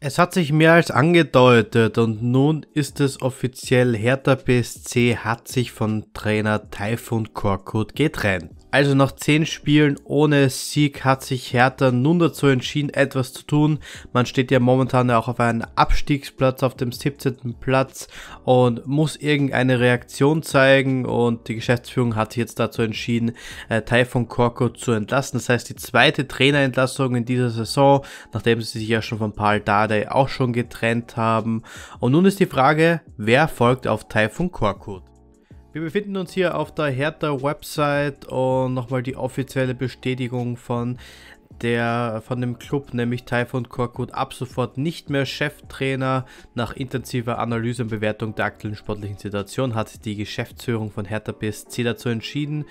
Es hat sich mehr als angedeutet und nun ist es offiziell, Hertha BSC hat sich von Trainer Typhoon Korkut getrennt. Also nach 10 Spielen ohne Sieg hat sich Hertha nun dazu entschieden, etwas zu tun. Man steht ja momentan auch auf einem Abstiegsplatz, auf dem 17. Platz und muss irgendeine Reaktion zeigen und die Geschäftsführung hat sich jetzt dazu entschieden, äh, Taifun Korko zu entlassen. Das heißt, die zweite Trainerentlassung in dieser Saison, nachdem sie sich ja schon von Paul Dardai auch schon getrennt haben. Und nun ist die Frage, wer folgt auf Taifun Korkut? Wir befinden uns hier auf der Hertha-Website und nochmal die offizielle Bestätigung von der von dem Club, nämlich Taifun Korkut, ab sofort nicht mehr Cheftrainer. Nach intensiver Analyse und Bewertung der aktuellen sportlichen Situation hat die Geschäftsführung von Hertha BSC dazu entschieden,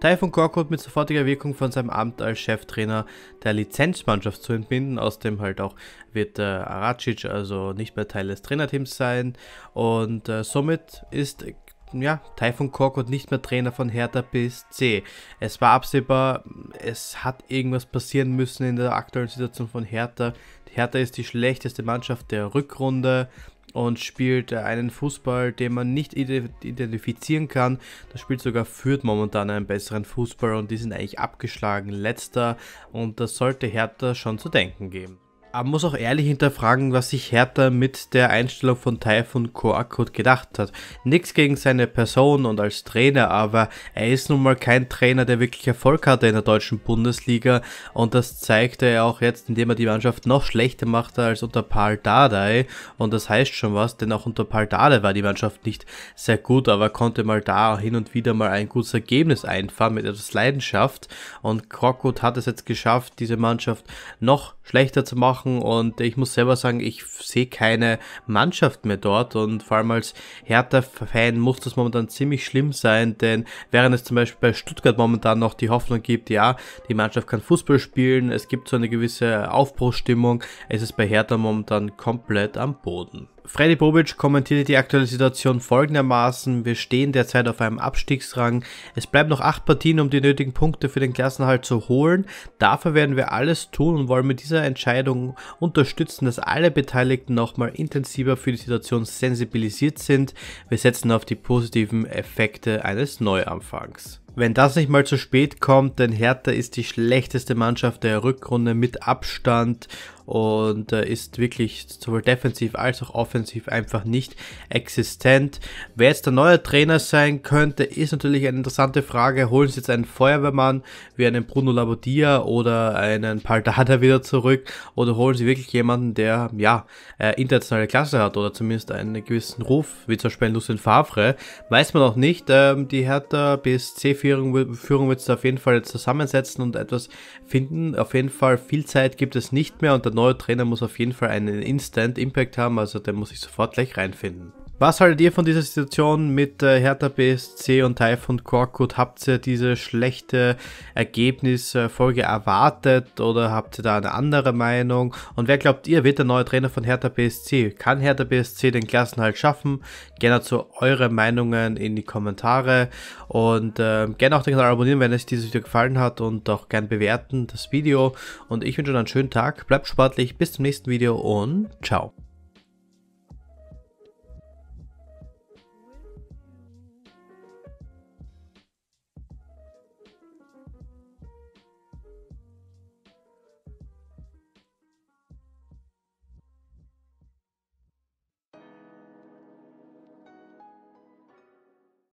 Taifun Korkut mit sofortiger Wirkung von seinem Amt als Cheftrainer der Lizenzmannschaft zu entbinden. Außerdem halt auch wird äh, Aracic also nicht mehr Teil des Trainerteams sein und äh, somit ist ja, Taifun Korkut nicht mehr Trainer von Hertha BSC. Es war absehbar, es hat irgendwas passieren müssen in der aktuellen Situation von Hertha. Hertha ist die schlechteste Mannschaft der Rückrunde und spielt einen Fußball, den man nicht identifizieren kann. Das spielt sogar Fürth momentan einen besseren Fußball und die sind eigentlich abgeschlagen letzter und das sollte Hertha schon zu denken geben. Man muss auch ehrlich hinterfragen, was sich Hertha mit der Einstellung von Taifun Korkut gedacht hat. Nichts gegen seine Person und als Trainer, aber er ist nun mal kein Trainer, der wirklich Erfolg hatte in der deutschen Bundesliga und das zeigte er auch jetzt, indem er die Mannschaft noch schlechter machte als unter Paul Dardai und das heißt schon was, denn auch unter Paul Dardai war die Mannschaft nicht sehr gut, aber konnte mal da hin und wieder mal ein gutes Ergebnis einfahren mit etwas Leidenschaft und Korkut hat es jetzt geschafft, diese Mannschaft noch schlechter zu machen machen und ich muss selber sagen, ich sehe keine Mannschaft mehr dort und vor allem als Hertha-Fan muss das momentan ziemlich schlimm sein, denn während es zum Beispiel bei Stuttgart momentan noch die Hoffnung gibt, ja, die Mannschaft kann Fußball spielen, es gibt so eine gewisse Aufbruchstimmung, es bei Hertha momentan komplett am Boden. Freddy Bobic kommentierte die aktuelle Situation folgendermaßen. Wir stehen derzeit auf einem Abstiegsrang. Es bleiben noch acht Partien, um die nötigen Punkte für den Klassenhalt zu holen. Dafür werden wir alles tun und wollen mit dieser Entscheidung unterstützen, dass alle Beteiligten nochmal intensiver für die Situation sensibilisiert sind. Wir setzen auf die positiven Effekte eines Neuanfangs. Wenn das nicht mal zu spät kommt, denn Hertha ist die schlechteste Mannschaft der Rückrunde mit Abstand und äh, ist wirklich sowohl defensiv als auch offensiv einfach nicht existent. Wer jetzt der neue Trainer sein könnte, ist natürlich eine interessante Frage. Holen Sie jetzt einen Feuerwehrmann wie einen Bruno Labodia oder einen Paldada wieder zurück oder holen Sie wirklich jemanden, der ja äh, internationale Klasse hat oder zumindest einen gewissen Ruf, wie zum Beispiel Lucien Favre. Weiß man auch nicht. Ähm, die Hertha BSC Führung, Führung wird es auf jeden Fall zusammensetzen und etwas finden. Auf jeden Fall viel Zeit gibt es nicht mehr und der neue Trainer muss auf jeden Fall einen Instant Impact haben, also der muss sich sofort gleich reinfinden. Was haltet ihr von dieser Situation mit äh, Hertha BSC und Taifun Korkut? Habt ihr diese schlechte Ergebnisfolge erwartet oder habt ihr da eine andere Meinung? Und wer glaubt ihr, wird der neue Trainer von Hertha BSC? Kann Hertha BSC den Klassenhalt schaffen? Gerne zu eure Meinungen in die Kommentare und äh, gerne auch den Kanal abonnieren, wenn euch dieses Video gefallen hat und auch gerne bewerten das Video. Und ich wünsche euch einen schönen Tag, bleibt sportlich, bis zum nächsten Video und ciao.